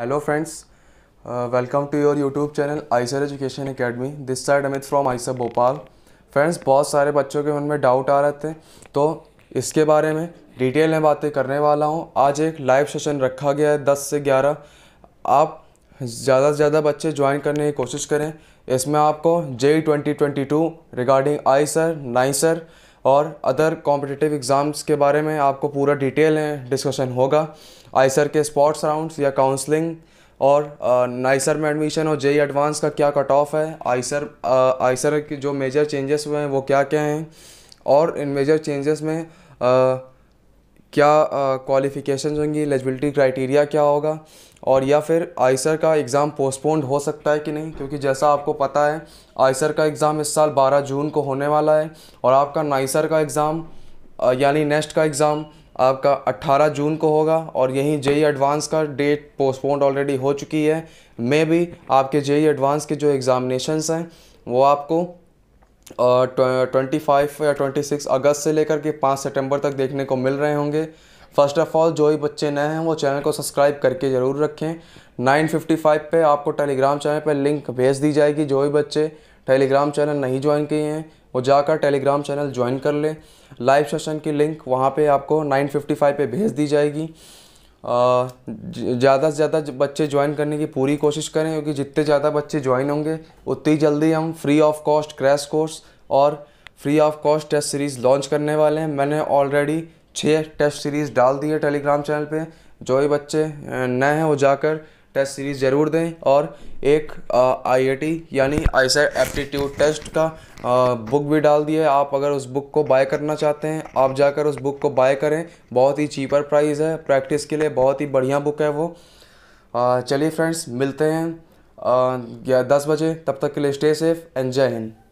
hello friends welcome to your YouTube channel channel education academy this side Amit from from Bhopal friends बहुत सारे बच्चों के मन में डाउट आ रहे थे तो इसके बारे में डिटेल में बातें करने वाला हूँ आज एक लाइव सेशन रखा गया है 10 से 11 आप ज़्यादा से ज़्यादा बच्चे ज्वाइन करने की कोशिश करें इसमें आपको J twenty twenty two regarding IISER NISER और अदर कॉम्पिटिटिव एग्ज़ाम्स के बारे में आपको पूरा डिटेल है डिस्कशन होगा आइसर के स्पॉट्स राउंड्स या काउंसलिंग और नाइसर uh, में एडमिशन और जेई एडवांस e का क्या कट ऑफ है आइसर आइसर uh, के जो मेजर चेंजेस हुए हैं वो क्या क्या हैं और इन मेजर चेंजेस में आ, uh, क्या क्वालिफ़िकेशन होंगी एलिजिबिलिटी क्राइटेरिया क्या होगा और या फिर आइसर का एग्ज़ाम पोस्टपोन्ड हो सकता है कि नहीं क्योंकि जैसा आपको पता है आईसर का एग्ज़ाम इस साल 12 जून को होने वाला है और आपका नाइसर का एग्ज़ाम यानी नेक्स्ट का एग्ज़ाम आपका 18 जून को होगा और यहीं जे एडवांस का डेट पोस्टपोन्ड ऑलरेडी हो चुकी है मे भी आपके जे एडवांस के जो एग्ज़ामिनेशनस हैं वो आपको और ट्वेंटी फाइव या ट्वेंटी सिक्स अगस्त से लेकर के पाँच सितंबर तक देखने को मिल रहे होंगे फर्स्ट ऑफ़ ऑल जो भी बच्चे नए हैं वो चैनल को सब्सक्राइब करके ज़रूर रखें 955 पे आपको टेलीग्राम चैनल पर लिंक भेज दी जाएगी जो भी बच्चे टेलीग्राम चैनल नहीं ज्वाइन किए हैं वो जाकर टेलीग्राम चैनल ज्वाइन कर लें लाइव सेशन की लिंक वहाँ पर आपको फ़ाइव पर भेज दी जाएगी ज़्यादा से ज़्यादा बच्चे ज्वाइन करने की पूरी कोशिश करें क्योंकि जितने ज़्यादा बच्चे ज्वाइन होंगे उतनी जल्दी हम free of cost crash course और free of cost test series launch करने वाले हैं मैंने ऑलरेडी छः टेस्ट सीरीज़ डाल दी है टेलीग्राम चैनल पे जो भी बच्चे नए हैं वो जाकर टेस्ट सीरीज़ ज़रूर दें और एक आईआईटी यानी आईसेट एप्टीट्यूड टेस्ट का आ, बुक भी डाल दिया है आप अगर उस बुक को बाय करना चाहते हैं आप जाकर उस बुक को बाय करें बहुत ही चीपर प्राइस है प्रैक्टिस के लिए बहुत ही बढ़िया बुक है वो चलिए फ्रेंड्स मिलते हैं दस बजे तब तक के लिए स्टे सेफ एंड जय हिंद